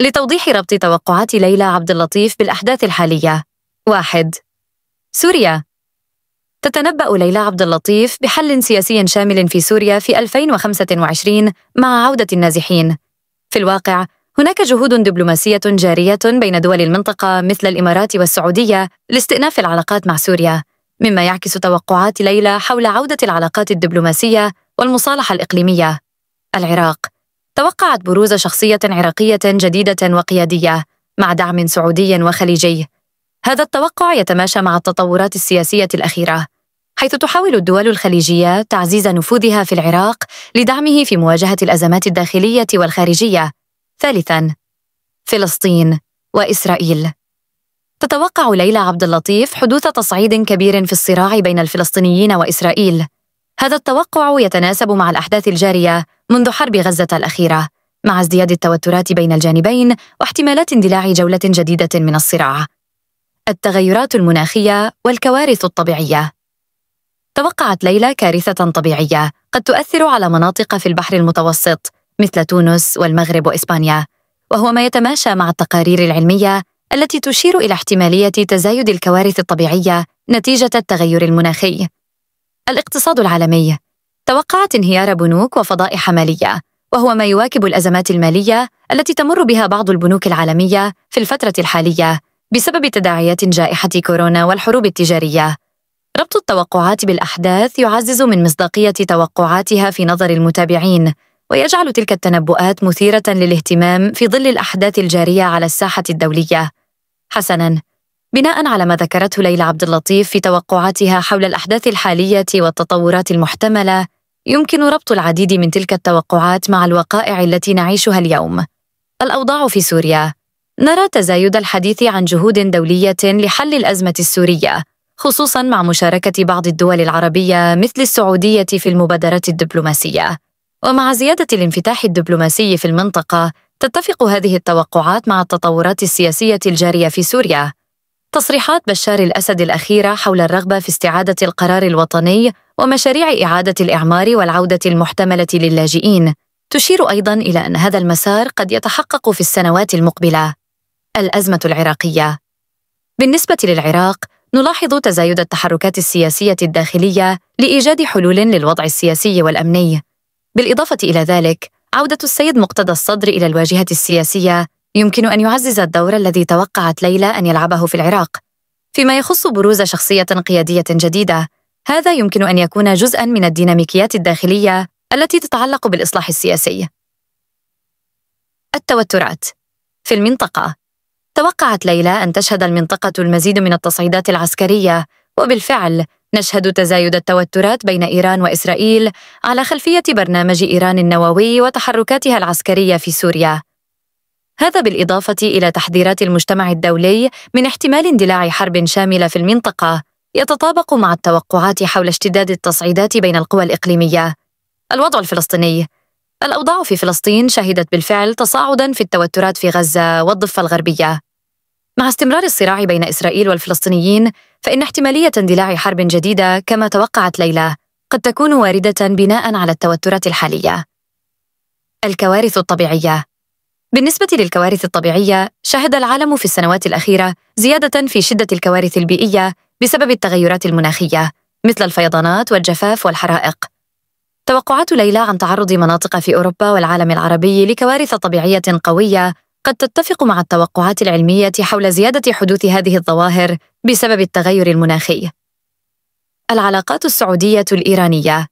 لتوضيح ربط توقعات ليلى عبد اللطيف بالأحداث الحالية واحد سوريا تتنبأ ليلى عبد اللطيف بحل سياسي شامل في سوريا في 2025 مع عودة النازحين في الواقع هناك جهود دبلوماسية جارية بين دول المنطقة مثل الإمارات والسعودية لاستئناف العلاقات مع سوريا مما يعكس توقعات ليلى حول عودة العلاقات الدبلوماسية والمصالحة الإقليمية العراق توقعت بروز شخصية عراقية جديدة وقيادية مع دعم سعودي وخليجي. هذا التوقع يتماشى مع التطورات السياسية الأخيرة، حيث تحاول الدول الخليجية تعزيز نفوذها في العراق لدعمه في مواجهة الأزمات الداخلية والخارجية. ثالثاً، فلسطين وإسرائيل. تتوقع ليلى عبد اللطيف حدوث تصعيد كبير في الصراع بين الفلسطينيين وإسرائيل. هذا التوقع يتناسب مع الأحداث الجارية منذ حرب غزة الأخيرة مع ازدياد التوترات بين الجانبين واحتمالات اندلاع جولة جديدة من الصراع التغيرات المناخية والكوارث الطبيعية توقعت ليلى كارثة طبيعية قد تؤثر على مناطق في البحر المتوسط مثل تونس والمغرب وإسبانيا وهو ما يتماشى مع التقارير العلمية التي تشير إلى احتمالية تزايد الكوارث الطبيعية نتيجة التغير المناخي الاقتصاد العالمي توقعت انهيار بنوك وفضائح ماليه وهو ما يواكب الازمات الماليه التي تمر بها بعض البنوك العالميه في الفتره الحاليه بسبب تداعيات جائحه كورونا والحروب التجاريه ربط التوقعات بالاحداث يعزز من مصداقيه توقعاتها في نظر المتابعين ويجعل تلك التنبؤات مثيره للاهتمام في ظل الاحداث الجاريه على الساحه الدوليه حسنا بناء على ما ذكرته ليلى عبد اللطيف في توقعاتها حول الاحداث الحاليه والتطورات المحتمله يمكن ربط العديد من تلك التوقعات مع الوقائع التي نعيشها اليوم الاوضاع في سوريا نرى تزايد الحديث عن جهود دوليه لحل الازمه السوريه خصوصا مع مشاركه بعض الدول العربيه مثل السعوديه في المبادرات الدبلوماسيه ومع زياده الانفتاح الدبلوماسي في المنطقه تتفق هذه التوقعات مع التطورات السياسيه الجاريه في سوريا تصريحات بشار الأسد الأخيرة حول الرغبة في استعادة القرار الوطني ومشاريع إعادة الإعمار والعودة المحتملة للاجئين تشير أيضا إلى أن هذا المسار قد يتحقق في السنوات المقبلة الأزمة العراقية بالنسبة للعراق نلاحظ تزايد التحركات السياسية الداخلية لإيجاد حلول للوضع السياسي والأمني بالإضافة إلى ذلك عودة السيد مقتدى الصدر إلى الواجهة السياسية يمكن أن يعزز الدور الذي توقعت ليلى أن يلعبه في العراق فيما يخص بروز شخصية قيادية جديدة هذا يمكن أن يكون جزءا من الديناميكيات الداخلية التي تتعلق بالإصلاح السياسي التوترات في المنطقة توقعت ليلى أن تشهد المنطقة المزيد من التصعيدات العسكرية وبالفعل نشهد تزايد التوترات بين إيران وإسرائيل على خلفية برنامج إيران النووي وتحركاتها العسكرية في سوريا هذا بالإضافة إلى تحذيرات المجتمع الدولي من احتمال اندلاع حرب شاملة في المنطقة يتطابق مع التوقعات حول اشتداد التصعيدات بين القوى الإقليمية الوضع الفلسطيني الأوضاع في فلسطين شهدت بالفعل تصاعدا في التوترات في غزة والضفة الغربية مع استمرار الصراع بين إسرائيل والفلسطينيين فإن احتمالية اندلاع حرب جديدة كما توقعت ليلى قد تكون واردة بناء على التوترات الحالية الكوارث الطبيعية بالنسبة للكوارث الطبيعية، شهد العالم في السنوات الأخيرة زيادة في شدة الكوارث البيئية بسبب التغيرات المناخية مثل الفيضانات والجفاف والحرائق. توقعات ليلى عن تعرض مناطق في أوروبا والعالم العربي لكوارث طبيعية قوية قد تتفق مع التوقعات العلمية حول زيادة حدوث هذه الظواهر بسبب التغير المناخي. العلاقات السعودية الإيرانية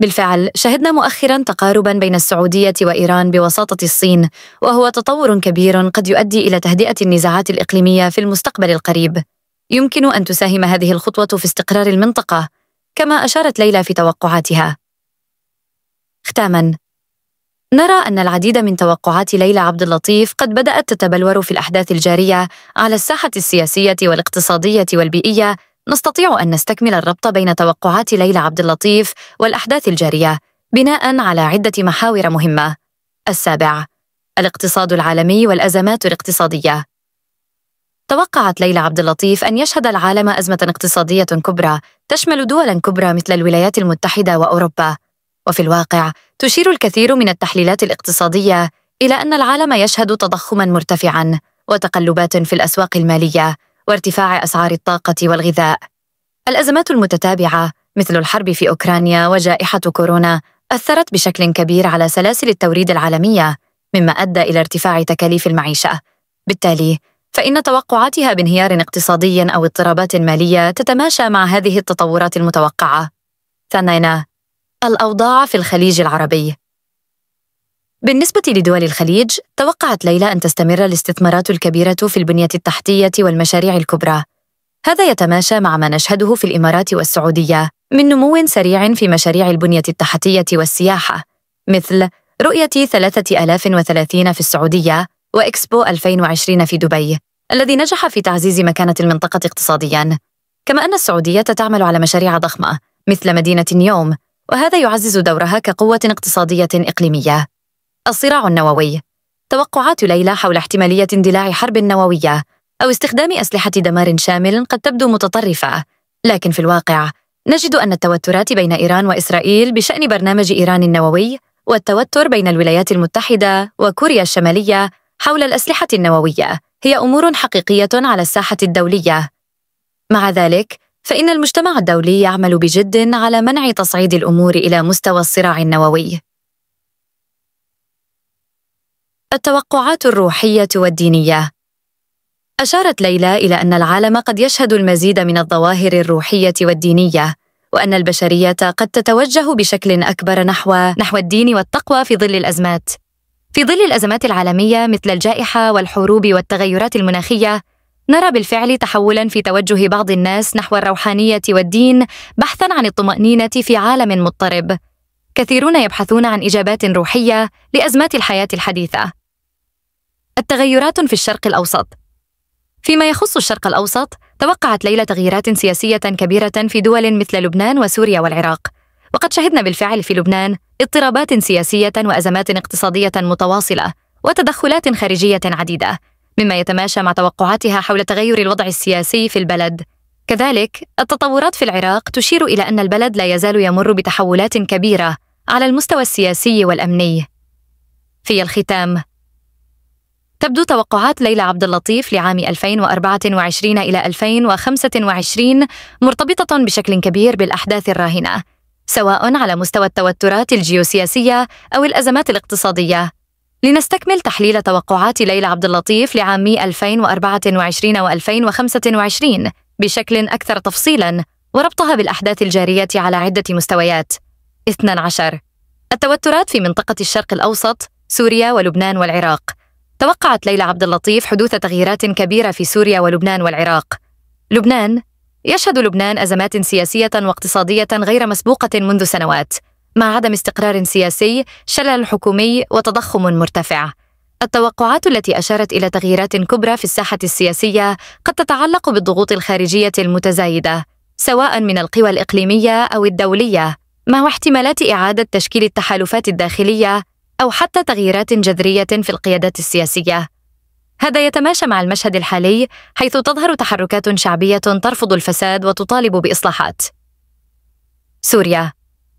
بالفعل شهدنا مؤخرا تقاربا بين السعوديه وايران بوساطه الصين وهو تطور كبير قد يؤدي الى تهدئه النزاعات الاقليميه في المستقبل القريب يمكن ان تساهم هذه الخطوه في استقرار المنطقه كما اشارت ليلى في توقعاتها ختاما نرى ان العديد من توقعات ليلى عبد اللطيف قد بدات تتبلور في الاحداث الجاريه على الساحه السياسيه والاقتصاديه والبيئيه نستطيع أن نستكمل الربط بين توقعات ليلى عبد اللطيف والأحداث الجارية بناء على عدة محاور مهمة. السابع: الاقتصاد العالمي والأزمات الاقتصادية. توقعت ليلى عبد اللطيف أن يشهد العالم أزمة اقتصادية كبرى تشمل دولا كبرى مثل الولايات المتحدة وأوروبا. وفي الواقع تشير الكثير من التحليلات الاقتصادية إلى أن العالم يشهد تضخما مرتفعا وتقلبات في الأسواق المالية وارتفاع اسعار الطاقه والغذاء الازمات المتتابعه مثل الحرب في اوكرانيا وجائحه كورونا اثرت بشكل كبير على سلاسل التوريد العالميه مما ادى الى ارتفاع تكاليف المعيشه بالتالي فان توقعاتها بانهيار اقتصادي او اضطرابات ماليه تتماشى مع هذه التطورات المتوقعه ثانينا الاوضاع في الخليج العربي بالنسبة لدول الخليج، توقعت ليلى أن تستمر الاستثمارات الكبيرة في البنية التحتية والمشاريع الكبرى. هذا يتماشى مع ما نشهده في الإمارات والسعودية من نمو سريع في مشاريع البنية التحتية والسياحة، مثل رؤية 3030 في السعودية وإكسبو 2020 في دبي، الذي نجح في تعزيز مكانة المنطقة اقتصادياً. كما أن السعودية تعمل على مشاريع ضخمة مثل مدينة نيوم، وهذا يعزز دورها كقوة اقتصادية إقليمية. الصراع النووي توقعات ليلى حول احتمالية اندلاع حرب نووية أو استخدام أسلحة دمار شامل قد تبدو متطرفة لكن في الواقع نجد أن التوترات بين إيران وإسرائيل بشأن برنامج إيران النووي والتوتر بين الولايات المتحدة وكوريا الشمالية حول الأسلحة النووية هي أمور حقيقية على الساحة الدولية مع ذلك فإن المجتمع الدولي يعمل بجد على منع تصعيد الأمور إلى مستوى الصراع النووي التوقعات الروحية والدينية أشارت ليلى إلى أن العالم قد يشهد المزيد من الظواهر الروحية والدينية وأن البشرية قد تتوجه بشكل أكبر نحو نحو الدين والتقوى في ظل الأزمات في ظل الأزمات العالمية مثل الجائحة والحروب والتغيرات المناخية نرى بالفعل تحولا في توجه بعض الناس نحو الروحانية والدين بحثا عن الطمأنينة في عالم مضطرب كثيرون يبحثون عن إجابات روحية لأزمات الحياة الحديثة. التغيرات في الشرق الأوسط فيما يخص الشرق الأوسط، توقعت ليلة تغييرات سياسية كبيرة في دول مثل لبنان وسوريا والعراق. وقد شهدنا بالفعل في لبنان اضطرابات سياسية وأزمات اقتصادية متواصلة وتدخلات خارجية عديدة، مما يتماشى مع توقعاتها حول تغير الوضع السياسي في البلد. كذلك التطورات في العراق تشير إلى أن البلد لا يزال يمر بتحولات كبيرة على المستوى السياسي والامني في الختام تبدو توقعات ليلى عبد اللطيف لعام 2024 إلى 2025 مرتبطة بشكل كبير بالأحداث الراهنة، سواء على مستوى التوترات الجيوسياسية أو الأزمات الاقتصادية. لنستكمل تحليل توقعات ليلى عبد اللطيف لعامي 2024 و 2025 بشكل أكثر تفصيلاً وربطها بالأحداث الجارية على عدة مستويات. 12 التوترات في منطقة الشرق الأوسط سوريا ولبنان والعراق توقعت ليلى عبد اللطيف حدوث تغييرات كبيرة في سوريا ولبنان والعراق لبنان يشهد لبنان أزمات سياسية واقتصادية غير مسبوقة منذ سنوات مع عدم استقرار سياسي شلل حكومي وتضخم مرتفع التوقعات التي أشارت إلى تغييرات كبرى في الساحة السياسية قد تتعلق بالضغوط الخارجية المتزايدة سواء من القوى الإقليمية أو الدولية ما احتمالات إعادة تشكيل التحالفات الداخلية أو حتى تغييرات جذرية في القيادات السياسية. هذا يتماشى مع المشهد الحالي حيث تظهر تحركات شعبية ترفض الفساد وتطالب بإصلاحات. سوريا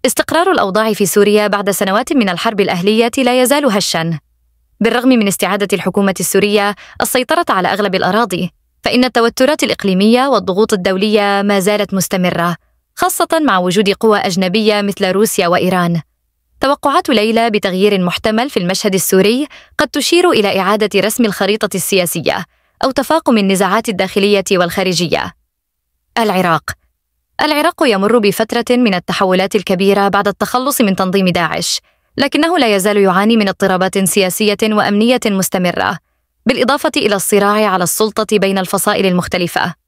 استقرار الأوضاع في سوريا بعد سنوات من الحرب الأهلية لا يزال هشًا. بالرغم من استعادة الحكومة السورية السيطرة على أغلب الأراضي، فإن التوترات الإقليمية والضغوط الدولية ما زالت مستمرة، خاصة مع وجود قوى أجنبية مثل روسيا وإيران. توقعات ليلى بتغيير محتمل في المشهد السوري قد تشير إلى إعادة رسم الخريطة السياسية أو تفاقم النزاعات الداخلية والخارجية. العراق العراق يمر بفترة من التحولات الكبيرة بعد التخلص من تنظيم داعش، لكنه لا يزال يعاني من اضطرابات سياسية وأمنية مستمرة، بالإضافة إلى الصراع على السلطة بين الفصائل المختلفة.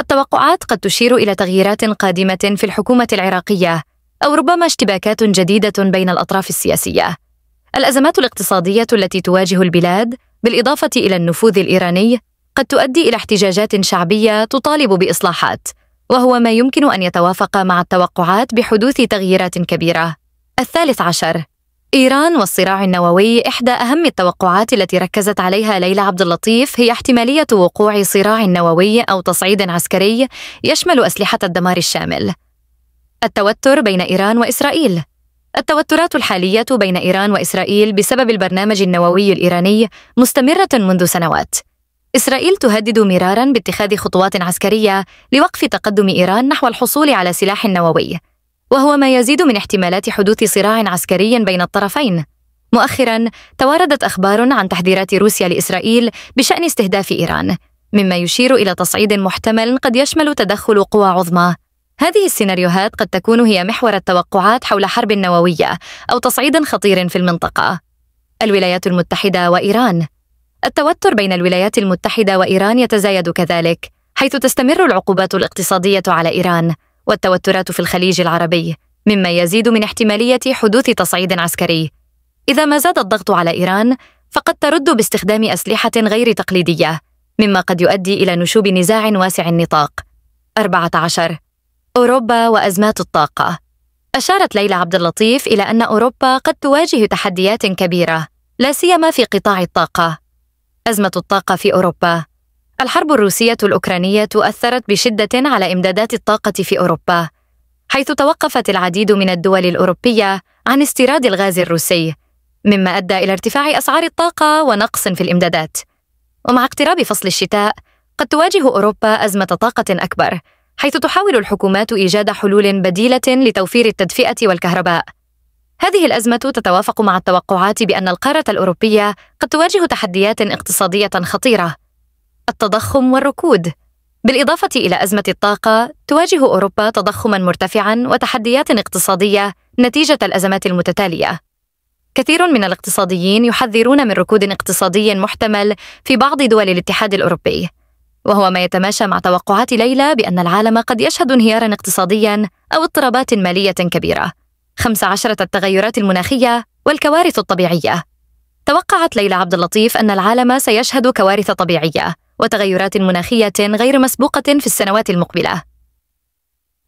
التوقعات قد تشير إلى تغييرات قادمة في الحكومة العراقية أو ربما اشتباكات جديدة بين الأطراف السياسية. الأزمات الاقتصادية التي تواجه البلاد بالإضافة إلى النفوذ الإيراني قد تؤدي إلى احتجاجات شعبية تطالب بإصلاحات، وهو ما يمكن أن يتوافق مع التوقعات بحدوث تغييرات كبيرة. الثالث عشر إيران والصراع النووي إحدى أهم التوقعات التي ركزت عليها ليلى عبد اللطيف هي احتمالية وقوع صراع نووي أو تصعيد عسكري يشمل أسلحة الدمار الشامل. التوتر بين إيران وإسرائيل التوترات الحالية بين إيران وإسرائيل بسبب البرنامج النووي الإيراني مستمرة منذ سنوات. إسرائيل تهدد مرارا باتخاذ خطوات عسكرية لوقف تقدم إيران نحو الحصول على سلاح نووي. وهو ما يزيد من احتمالات حدوث صراع عسكري بين الطرفين مؤخرا تواردت أخبار عن تحذيرات روسيا لإسرائيل بشأن استهداف إيران مما يشير إلى تصعيد محتمل قد يشمل تدخل قوى عظمى هذه السيناريوهات قد تكون هي محور التوقعات حول حرب نووية أو تصعيد خطير في المنطقة الولايات المتحدة وإيران التوتر بين الولايات المتحدة وإيران يتزايد كذلك حيث تستمر العقوبات الاقتصادية على إيران والتوترات في الخليج العربي مما يزيد من احتماليه حدوث تصعيد عسكري اذا ما زاد الضغط على ايران فقد ترد باستخدام اسلحه غير تقليديه مما قد يؤدي الى نشوب نزاع واسع النطاق 14 اوروبا وازمات الطاقه اشارت ليلى عبد اللطيف الى ان اوروبا قد تواجه تحديات كبيره لا سيما في قطاع الطاقه ازمه الطاقه في اوروبا الحرب الروسية الأوكرانية أثرت بشدة على إمدادات الطاقة في أوروبا، حيث توقفت العديد من الدول الأوروبية عن استيراد الغاز الروسي، مما أدى إلى ارتفاع أسعار الطاقة ونقص في الإمدادات. ومع اقتراب فصل الشتاء، قد تواجه أوروبا أزمة طاقة أكبر، حيث تحاول الحكومات إيجاد حلول بديلة لتوفير التدفئة والكهرباء. هذه الأزمة تتوافق مع التوقعات بأن القارة الأوروبية قد تواجه تحديات اقتصادية خطيرة، التضخم والركود بالاضافه الى ازمه الطاقه تواجه اوروبا تضخما مرتفعا وتحديات اقتصاديه نتيجه الازمات المتتاليه كثير من الاقتصاديين يحذرون من ركود اقتصادي محتمل في بعض دول الاتحاد الاوروبي وهو ما يتماشى مع توقعات ليلى بان العالم قد يشهد انهيارا اقتصاديا او اضطرابات ماليه كبيره خمس عشره التغيرات المناخيه والكوارث الطبيعيه توقعت ليلى عبد اللطيف ان العالم سيشهد كوارث طبيعيه وتغيرات مناخية غير مسبوقة في السنوات المقبلة.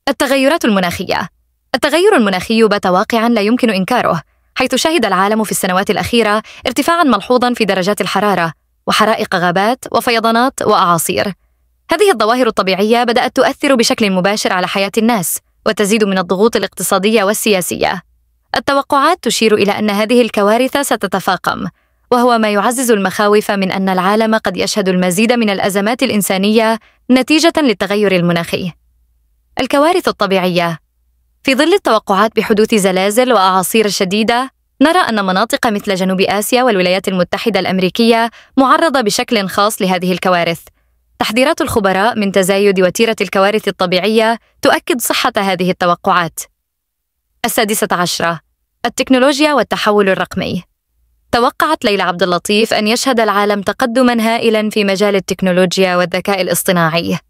التغيرات المناخية التغير المناخي بات واقعا لا يمكن إنكاره، حيث شهد العالم في السنوات الأخيرة ارتفاعا ملحوظا في درجات الحرارة، وحرائق غابات وفيضانات وأعاصير. هذه الظواهر الطبيعية بدأت تؤثر بشكل مباشر على حياة الناس، وتزيد من الضغوط الاقتصادية والسياسية. التوقعات تشير إلى أن هذه الكوارث ستتفاقم، وهو ما يعزز المخاوف من أن العالم قد يشهد المزيد من الأزمات الإنسانية نتيجة للتغير المناخي. الكوارث الطبيعية في ظل التوقعات بحدوث زلازل وأعاصير شديدة، نرى أن مناطق مثل جنوب آسيا والولايات المتحدة الأمريكية معرضة بشكل خاص لهذه الكوارث. تحذيرات الخبراء من تزايد وتيرة الكوارث الطبيعية تؤكد صحة هذه التوقعات. السادسة عشرة التكنولوجيا والتحول الرقمي توقعت ليلى عبد اللطيف أن يشهد العالم تقدما هائلا في مجال التكنولوجيا والذكاء الاصطناعي